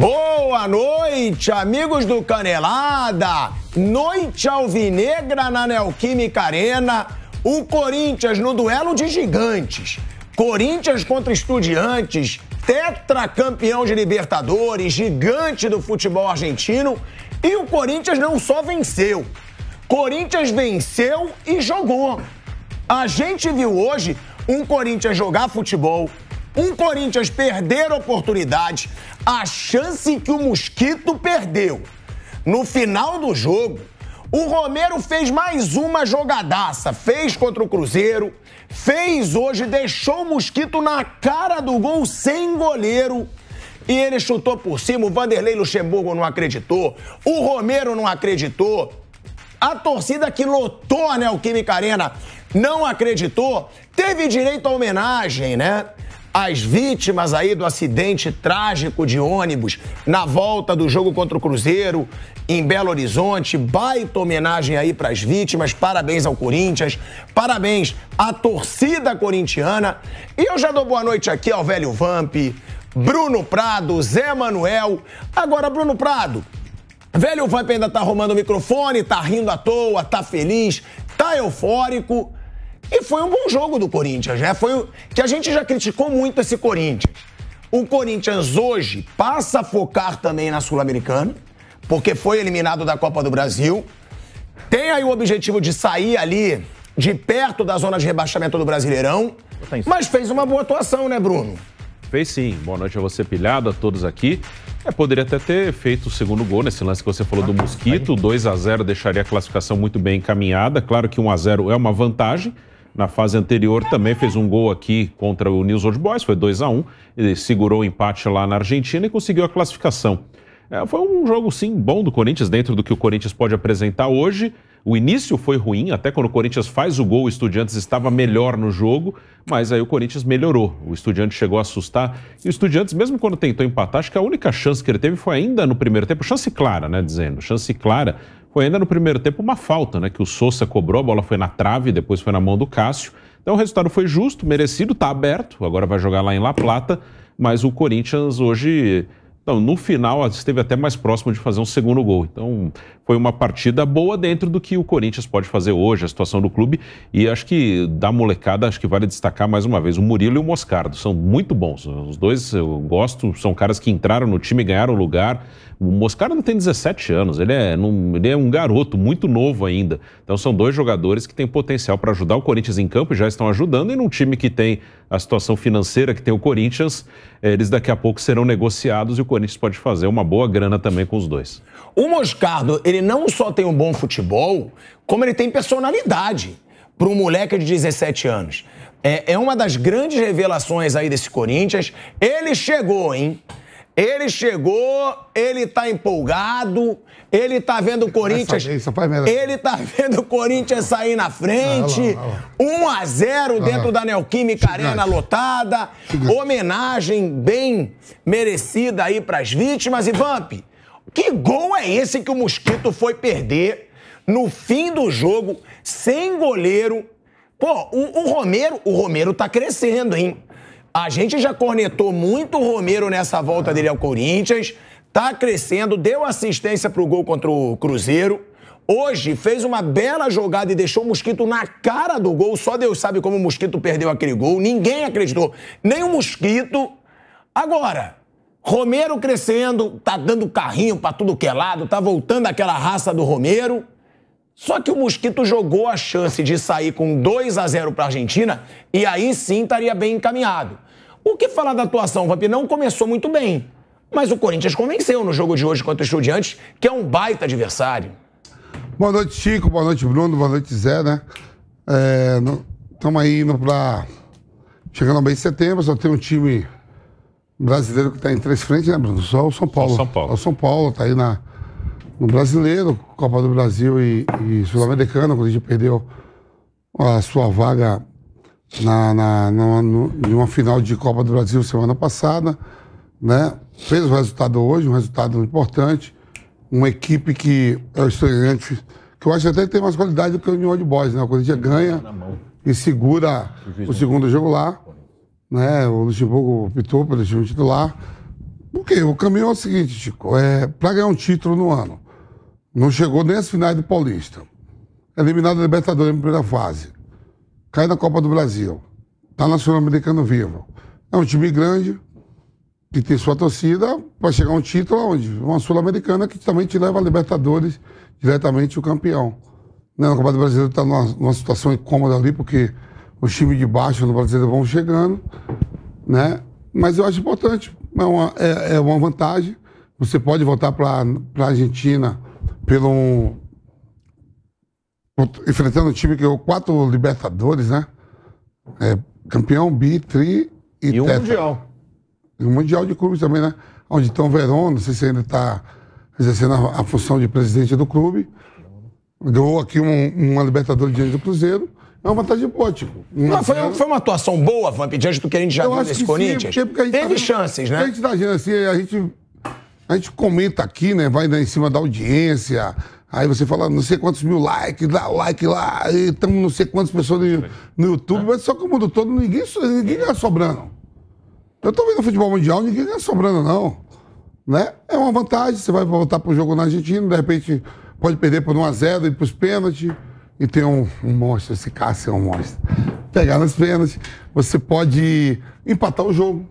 Boa noite, amigos do Canelada! Noite alvinegra na Neoquímica Arena. O Corinthians no duelo de gigantes. Corinthians contra Estudiantes, tetracampeão de Libertadores, gigante do futebol argentino. E o Corinthians não só venceu, Corinthians venceu e jogou. A gente viu hoje um Corinthians jogar futebol, um Corinthians perder oportunidades, a chance que o Mosquito perdeu. No final do jogo, o Romero fez mais uma jogadaça. Fez contra o Cruzeiro, fez hoje, deixou o Mosquito na cara do gol sem goleiro. E ele chutou por cima, o Vanderlei Luxemburgo não acreditou, o Romero não acreditou, a torcida que lotou a Neoquímica Arena não acreditou, teve direito à homenagem, né? as vítimas aí do acidente trágico de ônibus na volta do jogo contra o Cruzeiro em Belo Horizonte. Baita homenagem aí para as vítimas. Parabéns ao Corinthians. Parabéns à torcida corintiana. E eu já dou boa noite aqui ao velho Vamp, Bruno Prado, Zé Manuel. Agora, Bruno Prado. Velho Vamp ainda tá arrumando o microfone, tá rindo à toa, tá feliz, tá eufórico. E foi um bom jogo do Corinthians, né? Foi o... que a gente já criticou muito esse Corinthians. O Corinthians hoje passa a focar também na Sul-Americana, porque foi eliminado da Copa do Brasil. Tem aí o objetivo de sair ali de perto da zona de rebaixamento do Brasileirão, tá mas fez uma boa atuação, né, Bruno? Fez sim. Boa noite a você, pilhado, a todos aqui. É, poderia até ter feito o segundo gol nesse lance que você falou do Mosquito. 2 a 0 deixaria a classificação muito bem encaminhada. Claro que 1 a 0 é uma vantagem, na fase anterior também fez um gol aqui contra o News Old Boys, foi 2 a 1 ele segurou o empate lá na Argentina e conseguiu a classificação. É, foi um jogo, sim, bom do Corinthians, dentro do que o Corinthians pode apresentar hoje. O início foi ruim, até quando o Corinthians faz o gol, o Estudiantes estava melhor no jogo, mas aí o Corinthians melhorou. O Estudiantes chegou a assustar. E o Estudiantes, mesmo quando tentou empatar, acho que a única chance que ele teve foi ainda no primeiro tempo chance clara, né? Dizendo, chance clara foi ainda no primeiro tempo uma falta, né? Que o Sousa cobrou, a bola foi na trave, depois foi na mão do Cássio. Então o resultado foi justo, merecido, tá aberto. Agora vai jogar lá em La Plata, mas o Corinthians hoje então, no final, esteve até mais próximo de fazer um segundo gol. Então, foi uma partida boa dentro do que o Corinthians pode fazer hoje, a situação do clube. E acho que da molecada, acho que vale destacar mais uma vez o Murilo e o Moscardo. São muito bons. Os dois eu gosto, são caras que entraram no time, ganharam lugar, o Moscara não tem 17 anos, ele é, num, ele é um garoto muito novo ainda. Então são dois jogadores que têm potencial para ajudar o Corinthians em campo e já estão ajudando. E num time que tem a situação financeira que tem o Corinthians, eles daqui a pouco serão negociados e o Corinthians pode fazer uma boa grana também com os dois. O Moscardo, ele não só tem um bom futebol, como ele tem personalidade para um moleque de 17 anos. É, é uma das grandes revelações aí desse Corinthians. Ele chegou, hein? Ele chegou, ele tá empolgado, ele tá vendo o Corinthians. ele tá vendo o Corinthians sair na frente. 1 a 0 dentro da Neoquímica Gigante. Arena lotada. Gigante. Homenagem bem merecida aí pras vítimas e Vamp. Que gol é esse que o Mosquito foi perder no fim do jogo sem goleiro? Pô, o, o Romero, o Romero tá crescendo, hein? A gente já cornetou muito o Romero nessa volta dele ao Corinthians. Tá crescendo, deu assistência pro gol contra o Cruzeiro. Hoje fez uma bela jogada e deixou o Mosquito na cara do gol. Só Deus sabe como o Mosquito perdeu aquele gol. Ninguém acreditou. Nem o Mosquito. Agora, Romero crescendo, tá dando carrinho para tudo que é lado, tá voltando aquela raça do Romero. Só que o Mosquito jogou a chance de sair com 2 a 0 para a Argentina e aí sim estaria bem encaminhado. O que falar da atuação, Vamp? Não começou muito bem. Mas o Corinthians convenceu no jogo de hoje contra o Estudiantes, que é um baita adversário. Boa noite, Chico. Boa noite, Bruno. Boa noite, Zé, né? Estamos é, aí indo para. Chegando ao mês de setembro, só tem um time brasileiro que está em três frentes, né, Bruno? Só o São Paulo. Só São Paulo. Só o São Paulo está aí na, no brasileiro, Copa do Brasil e, e Sul-Americana, o Corinthians perdeu a sua vaga na, na, na no, em uma final de Copa do Brasil semana passada, né? Fez o resultado hoje, um resultado importante. Uma equipe que é o estreante, que eu acho até que tem mais qualidade do que o União de Boys, né? O Corinthians ganha e segura o segundo jogo lá, né? O Luxemburgo optou pelo time titular. Porque o caminho é o seguinte, Chico, é para ganhar um título no ano não chegou nem às finais do Paulista. Eliminado da Libertadores na primeira fase. Cai na Copa do Brasil. Está na Sul-Americana viva. É um time grande, que tem sua torcida, vai chegar um título onde? Uma Sul-Americana que também te leva a Libertadores diretamente o campeão. Na né, Copa do Brasil está numa, numa situação incômoda ali, porque os times de baixo no Brasil vão chegando, né? Mas eu acho importante, é uma, é, é uma vantagem. Você pode voltar para a Argentina pelo enfrentando um time que ganhou quatro Libertadores, né? É, campeão, bi, tri e, e um teta. Mundial. E um Mundial de clubes também, né? Onde estão Verón, não sei se ainda está exercendo a, a, função de presidente do clube. Ganhou aqui um, uma Libertadores diante do Cruzeiro. É uma vantagem boa, tipo. Uma foi, foi, uma atuação boa, Vamp, diante do que a gente já Eu viu nesse Corinthians. Sim, porque, porque Teve tá, chances, né? A gente tá agindo assim, a gente a gente comenta aqui, né? Vai né, em cima da audiência. Aí você fala, não sei quantos mil likes, dá like lá, estamos não sei quantas pessoas no, no YouTube, é. mas só que o mundo todo, ninguém, ninguém ganha sobrando. Eu tô vendo futebol mundial, ninguém ganha sobrando, não. Né? É uma vantagem, você vai voltar pro jogo na Argentina, de repente pode perder por 1x0, ir pros pênaltis, e tem um, um monstro, esse Cássio é um monstro. Pegar nos pênaltis, você pode empatar o jogo.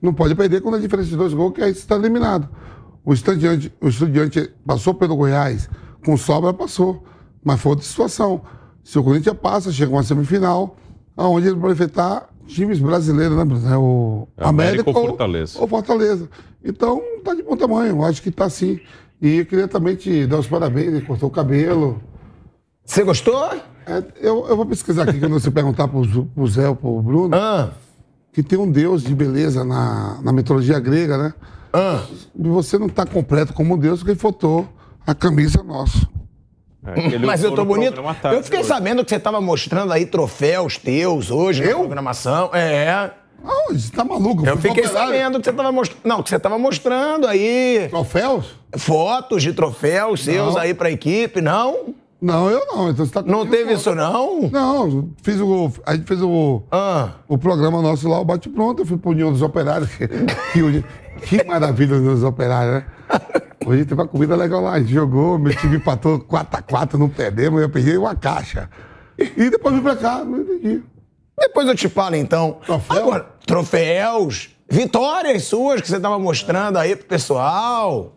Não pode perder quando a diferença de dois gols, que aí está eliminado. O estudiante, o estudiante passou pelo Goiás, com sobra passou, mas foi outra situação. Se o Corinthians passa, chega uma semifinal, aonde ele vai enfrentar times brasileiros, né, é o é América, ou, Fortaleza. ou Fortaleza. Então, tá de bom tamanho, acho que tá sim. E eu queria também te dar os parabéns, ele cortou o cabelo. Você gostou? É, eu, eu vou pesquisar aqui, quando você perguntar pro, pro Zé ou pro Bruno. Ah que tem um deus de beleza na, na mitologia grega, né? Ah. Você não está completo como Deus porque fotou a camisa nossa. É, Mas eu tô bonito. Eu fiquei hoje. sabendo que você tava mostrando aí troféus teus hoje eu? na programação. É. Ah, você tá maluco? Eu, eu fiquei sabendo que você tava mostrando. Não, que você tava mostrando aí. Troféus? Fotos de troféus não. seus aí pra equipe, não? Não, eu não. Então você tá não teve isso, não? Não, fiz o. A gente fez o, ah. o programa nosso lá, o Bate Pronto. Eu fui pro União dos Operários. que, hoje, que maravilha União dos Operários, né? Hoje teve uma comida legal lá. A gente jogou, meu time empatou 4x4, não perdemos. Eu peguei uma caixa. E depois vim pra cá, não entendi. Depois eu te falo, então. Troféu? Agora, troféus, vitórias suas que você tava mostrando aí pro pessoal.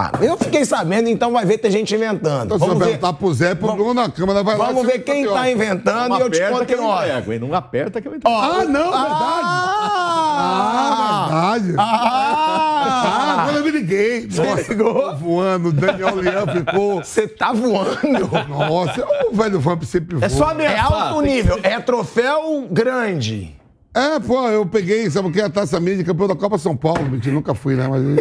Ah, eu fiquei sabendo, então vai ver ter gente inventando. Então, vamos se eu perguntar pro Zé, pro Bruno na Câmara, vai Vamos lá, ver quem campeão. tá inventando não e eu te conto que não é. Não aperta que eu entendo. Ah, não, ah, verdade. Ah, verdade. Ah, ah, agora eu me liguei. Você ligou? voando, Daniel Leão ficou... Você tá voando. Nossa, o velho Vamp sempre voa. É só É alto nível, é troféu grande. É, pô, eu peguei, sabe o que? É a Taça Mídia, campeão da Copa São Paulo. Mentira, nunca fui, né? Mas...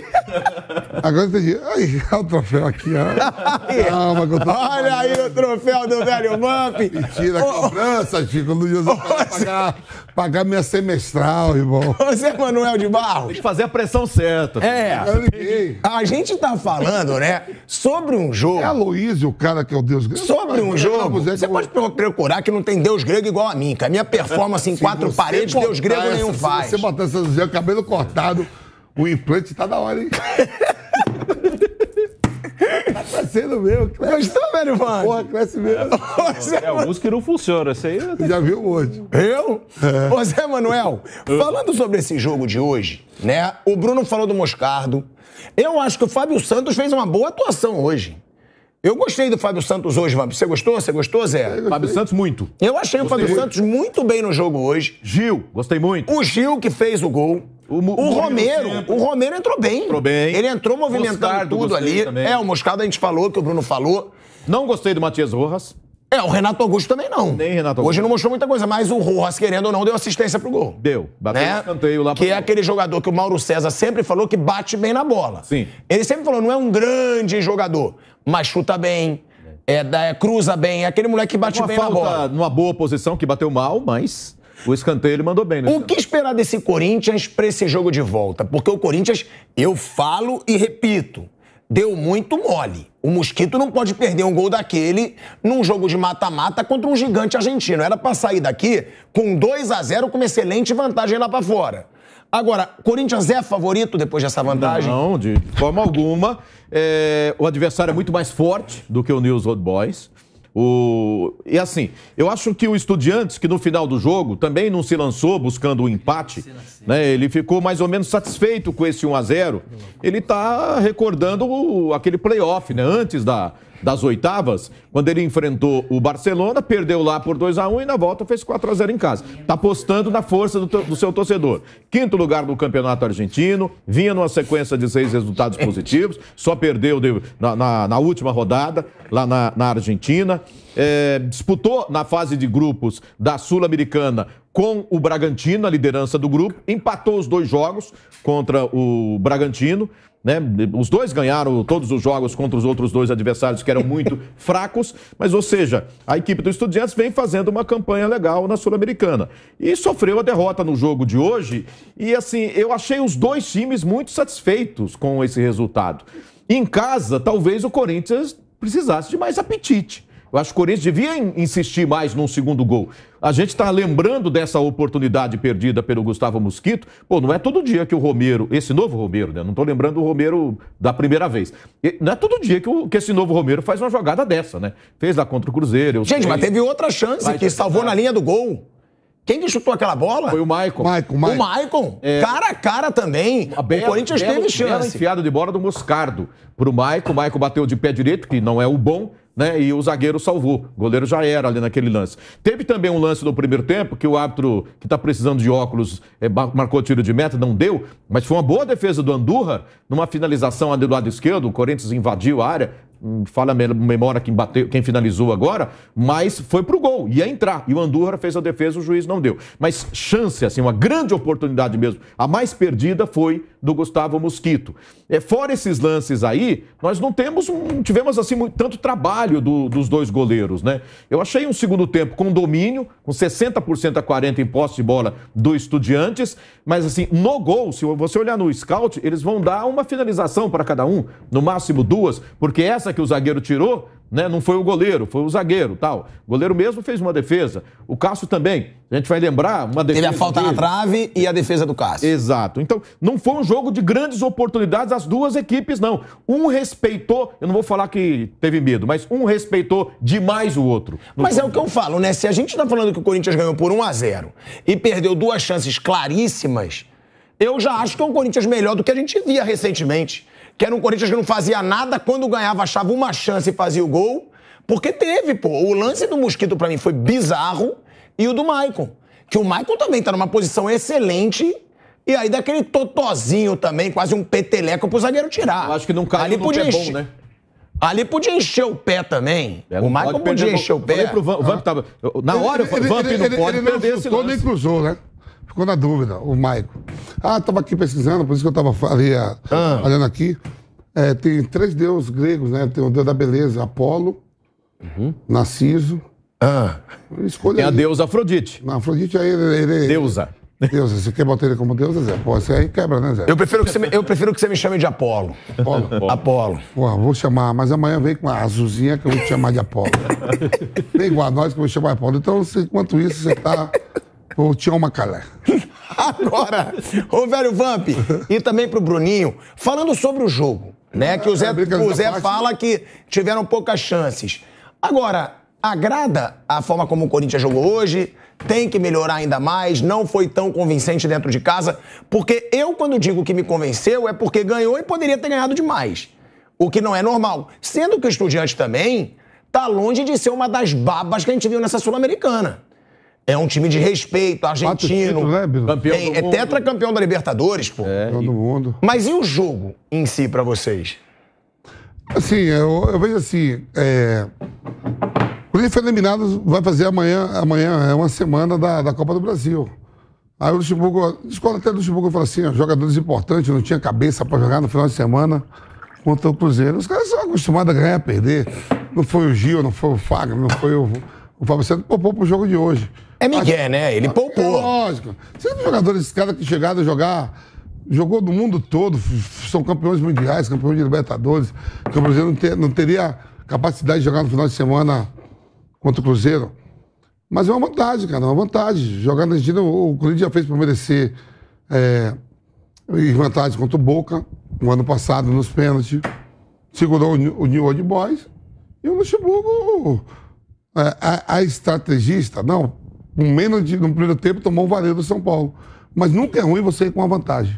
Agora entendi. Aí, olha o troféu aqui, ó. Calma, que eu tô Olha aí o troféu do velho Mamp E tira a cobrança, Chico. Não usa pra pagar, pagar minha semestral, irmão. Você é Manuel de Barro. Tem que fazer a pressão certa. É. A gente tá falando, né, sobre um jogo. É a Luísa, o cara que é o Deus grego. Sobre um jogo. É você pode procurar que não tem Deus grego igual a mim, que a minha performance em quatro paredes, Deus grego nenhum faz. Se você botar esse cabelo cortado o implante tá da hora, hein? tá sendo meu. Cresce. Gostou, velho, mano? Porra, cresce mesmo. É, o músico que não funciona, Isso aí. Tenho... Já viu hoje. Eu? É. Ô, Zé Manuel, é. falando sobre esse jogo de hoje, né? O Bruno falou do Moscardo. Eu acho que o Fábio Santos fez uma boa atuação hoje. Eu gostei do Fábio Santos hoje, Você gostou? Você gostou, Zé? Fábio Santos, muito. Eu achei gostei o Fábio muito. Santos muito bem no jogo hoje. Gil, gostei muito. O Gil que fez o gol. O, o Romero, o Romero entrou bem. Entrou bem. Ele entrou movimentando Moscardo, tudo ali. Também. É, o Moscado a gente falou, que o Bruno falou. Não gostei do Matias Rojas. É, o Renato Augusto também não. Nem Renato Augusto. Hoje não mostrou muita coisa, mas o Rojas, querendo ou não, deu assistência pro gol. Deu. Bateu né? escanteio lá pro Que gol. é aquele jogador que o Mauro César sempre falou que bate bem na bola. Sim. Ele sempre falou, não é um grande jogador, mas chuta bem, é, cruza bem, é aquele moleque que bate Uma bem na bola. Numa boa posição, que bateu mal, mas o escanteio ele mandou bem. Né, o que esperar desse Corinthians para esse jogo de volta? Porque o Corinthians, eu falo e repito, deu muito mole. O Mosquito não pode perder um gol daquele num jogo de mata-mata contra um gigante argentino. Era para sair daqui com 2 a 0 com uma excelente vantagem lá para fora. Agora, Corinthians é favorito depois dessa vantagem? Não, de forma alguma. É, o adversário é muito mais forte do que o News Old Boys. O... E assim, eu acho que o Estudiantes, que no final do jogo também não se lançou buscando o um empate, né? ele ficou mais ou menos satisfeito com esse 1 a 0 Ele está recordando aquele playoff, né? Antes da, das oitavas, quando ele enfrentou o Barcelona, perdeu lá por 2 a 1 e na volta fez 4 a 0 em casa. Está apostando na força do, do, seu torcedor. Quinto lugar no Campeonato Argentino, vinha numa sequência de seis resultados positivos, só perdeu de, na, na, na, última rodada, lá na, na Argentina. É, disputou na fase de grupos da Sul-Americana com o Bragantino, a liderança do grupo, empatou os dois jogos contra o Bragantino, né? Os dois ganharam todos os jogos contra os outros dois adversários que eram muito fracos, mas, ou seja, a equipe do Estudiantes vem fazendo uma campanha legal na Sul-Americana. E sofreu a derrota no jogo de hoje, e assim, eu achei os dois times muito satisfeitos com esse resultado. Em casa, talvez o Corinthians precisasse de mais apetite. Eu acho que o Corinthians devia insistir mais num segundo gol. A gente está lembrando dessa oportunidade perdida pelo Gustavo Mosquito. Pô, não é todo dia que o Romero, esse novo Romero, né? Não estou lembrando o Romero da primeira vez. Não é todo dia que, o, que esse novo Romero faz uma jogada dessa, né? Fez lá contra o Cruzeiro. Gente, sei. mas teve outra chance Vai que salvou na é. linha do gol. Quem que chutou aquela bola? Foi o Maicon. Maicon, Maicon. O Maicon. É... Cara a cara também. A bela, o Corinthians bela, teve chance. Bela enfiada de bola do Moscardo. Pro Maicon. O Maicon bateu de pé direito, que não é o bom né? E o zagueiro salvou. O goleiro já era ali naquele lance. Teve também um lance no primeiro tempo que o árbitro que está precisando de óculos é, marcou tiro de meta, não deu, mas foi uma boa defesa do Andurra, numa finalização ali do lado esquerdo. O Corinthians invadiu a área, fala a memória quem bateu, quem finalizou agora, mas foi pro gol, ia entrar. E o Andorra fez a defesa, o juiz não deu. Mas chance, assim, uma grande oportunidade mesmo. A mais perdida foi do Gustavo Mosquito. É, fora esses lances aí, nós não temos, não tivemos assim muito, tanto trabalho do, dos dois goleiros, né? Eu achei um segundo tempo com domínio, com 60% a 40 em posse de bola do Estudiantes, mas assim, no gol, se você olhar no scout, eles vão dar uma finalização para cada um, no máximo duas, porque essa essa que o zagueiro tirou, né, não foi o goleiro, foi o zagueiro tal. O goleiro mesmo fez uma defesa. O Cássio também. A gente vai lembrar uma defesa. Teve a falta dele. na trave e a defesa do Cássio. Exato. Então, não foi um jogo de grandes oportunidades as duas equipes, não. Um respeitou, eu não vou falar que teve medo, mas um respeitou demais o outro. Mas é o que eu falo, né? Se a gente tá falando que o Corinthians ganhou por 1 a 0 e perdeu duas chances claríssimas, eu já acho que é um Corinthians melhor do que a gente via recentemente que era um Corinthians que não fazia nada, quando ganhava achava uma chance e fazia o gol, porque teve, pô. O lance do Mosquito para mim foi bizarro e o do Maicon, que o Maicon também tá numa posição excelente e aí daquele totozinho também, quase um peteleco pro zagueiro tirar. Eu acho que não caiu Ali podia é bom, né? Ali podia encher o pé também. É, o Michael podia encher o pé. Pro Vamp, ah. tava, na hora, ele, Vamp não ele, pode ele, ele perder não esse lance. nem cruzou, né? ficou na dúvida, o Maico. Ah, estava aqui pesquisando, por isso que eu estava ah. olhando aqui. É, tem três deuses gregos, né? Tem o deus da beleza, Apolo, uhum. Narciso. Ah. Escolha tem a deusa Afrodite. Não, Afrodite aí ele, ele, é Deusa. Deusa, você quer botar ele como deusa, Zé? Pô, você aí quebra, né, Zé? Eu prefiro que você me, eu prefiro que você me chame de Apolo. Apolo? Apolo. Pô, vou chamar, mas amanhã vem com a azulzinha que eu vou te chamar de Apolo. vem igual a nós que eu vou chamar de Apolo. Então, enquanto isso, você tá ou Tião Macalé. Agora, ô velho Vamp, e também pro Bruninho, falando sobre o jogo, né? Que o Zé, é, o Zé fala que tiveram poucas chances. Agora, agrada a forma como o Corinthians jogou hoje? Tem que melhorar ainda mais, não foi tão convincente dentro de casa, porque eu, quando digo que me convenceu, é porque ganhou e poderia ter ganhado demais. O que não é normal. Sendo que o estudiante também tá longe de ser uma das babas que a gente viu nessa Sul-Americana. É um time de respeito, argentino. Títulos, né, campeão é, tetracampeão da Libertadores, pô. É, todo mundo. Mas e o jogo em si para vocês? Assim, eu, eu vejo assim. É... O Corinthians foi eliminado, vai fazer amanhã, amanhã é uma semana da, da Copa do Brasil. Aí o Luxemburgo, escola até do Luxemburgo falou assim: jogadores importantes, não tinha cabeça para jogar no final de semana contra o Cruzeiro. Os caras são acostumados a ganhar, a perder. Não foi o Gil, não foi o Fagner, não foi o, o Fábio Santos, poupou pro jogo de hoje. É Miguel, né? Ele poupou. É lógico. Você é jogadores, esses caras que chegaram a jogar, jogou do mundo todo, são campeões mundiais, campeões de Libertadores, O não, ter, não teria capacidade de jogar no final de semana contra o Cruzeiro. Mas é uma vantagem, cara, é uma vantagem. Jogar na Argentina, o, o Corinthians já fez para merecer é, vantagem contra o Boca, no ano passado, nos pênaltis. Segurou o, New Old Boys. E o Luxemburgo, é, a, a estrategista, não, menos de, no primeiro tempo, tomou o varejo do São Paulo. Mas nunca é ruim você ir com uma vantagem.